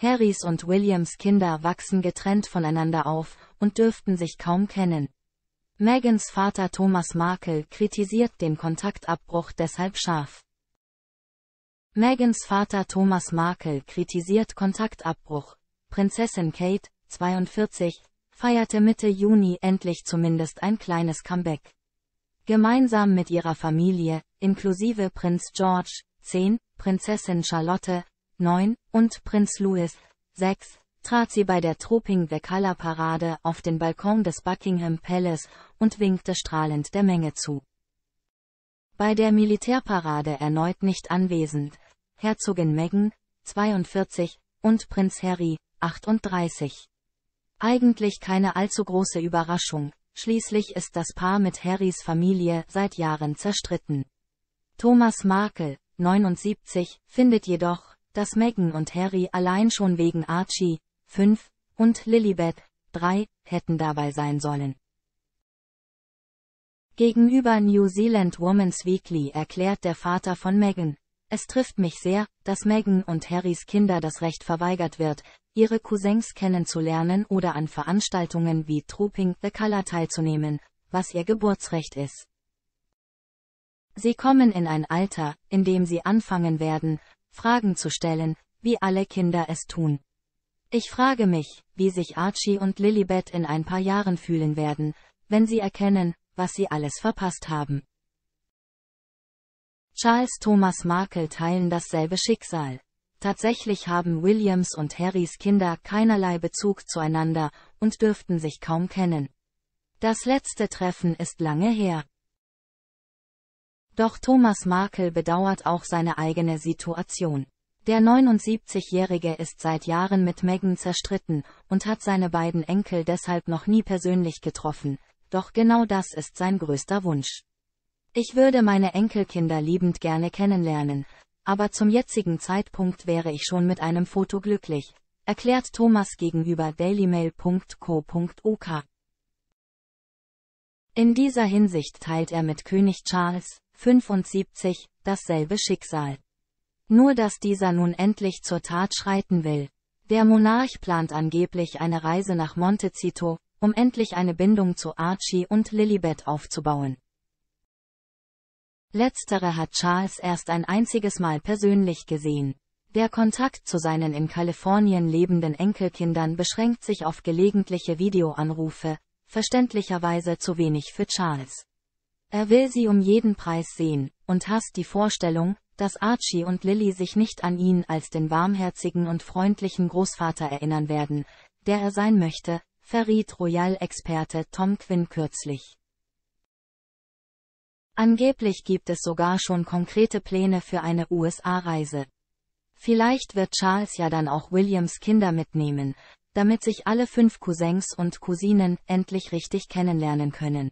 Harrys und Williams Kinder wachsen getrennt voneinander auf und dürften sich kaum kennen. Megans Vater Thomas Markle kritisiert den Kontaktabbruch deshalb scharf. Megans Vater Thomas Markle kritisiert Kontaktabbruch. Prinzessin Kate, 42, feierte Mitte Juni endlich zumindest ein kleines Comeback. Gemeinsam mit ihrer Familie, inklusive Prinz George, 10, Prinzessin Charlotte, 9, und Prinz Louis, 6, trat sie bei der Troping the Colour Parade auf den Balkon des Buckingham Palace und winkte strahlend der Menge zu. Bei der Militärparade erneut nicht anwesend, Herzogin Meghan, 42, und Prinz Harry, 38. Eigentlich keine allzu große Überraschung, schließlich ist das Paar mit Harrys Familie seit Jahren zerstritten. Thomas Markle, 79, findet jedoch, dass Meghan und Harry allein schon wegen Archie, 5, und Lilibeth, 3, hätten dabei sein sollen. Gegenüber New Zealand Woman's Weekly erklärt der Vater von Meghan, es trifft mich sehr, dass Meghan und Harrys Kinder das Recht verweigert wird, ihre Cousins kennenzulernen oder an Veranstaltungen wie Trooping the Color teilzunehmen, was ihr Geburtsrecht ist. Sie kommen in ein Alter, in dem sie anfangen werden, Fragen zu stellen, wie alle Kinder es tun. Ich frage mich, wie sich Archie und Lilibet in ein paar Jahren fühlen werden, wenn sie erkennen, was sie alles verpasst haben. Charles Thomas Markle teilen dasselbe Schicksal. Tatsächlich haben Williams und Harrys Kinder keinerlei Bezug zueinander und dürften sich kaum kennen. Das letzte Treffen ist lange her. Doch Thomas Markel bedauert auch seine eigene Situation. Der 79-Jährige ist seit Jahren mit Megan zerstritten und hat seine beiden Enkel deshalb noch nie persönlich getroffen, doch genau das ist sein größter Wunsch. Ich würde meine Enkelkinder liebend gerne kennenlernen, aber zum jetzigen Zeitpunkt wäre ich schon mit einem Foto glücklich, erklärt Thomas gegenüber dailymail.co.uk. In dieser Hinsicht teilt er mit König Charles, 75, dasselbe Schicksal. Nur dass dieser nun endlich zur Tat schreiten will. Der Monarch plant angeblich eine Reise nach Montecito, um endlich eine Bindung zu Archie und Lilibet aufzubauen. Letztere hat Charles erst ein einziges Mal persönlich gesehen. Der Kontakt zu seinen in Kalifornien lebenden Enkelkindern beschränkt sich auf gelegentliche Videoanrufe, verständlicherweise zu wenig für Charles. Er will sie um jeden Preis sehen, und hasst die Vorstellung, dass Archie und Lily sich nicht an ihn als den warmherzigen und freundlichen Großvater erinnern werden, der er sein möchte, verriet Royal-Experte Tom Quinn kürzlich. Angeblich gibt es sogar schon konkrete Pläne für eine USA-Reise. Vielleicht wird Charles ja dann auch Williams Kinder mitnehmen, damit sich alle fünf Cousins und Cousinen endlich richtig kennenlernen können.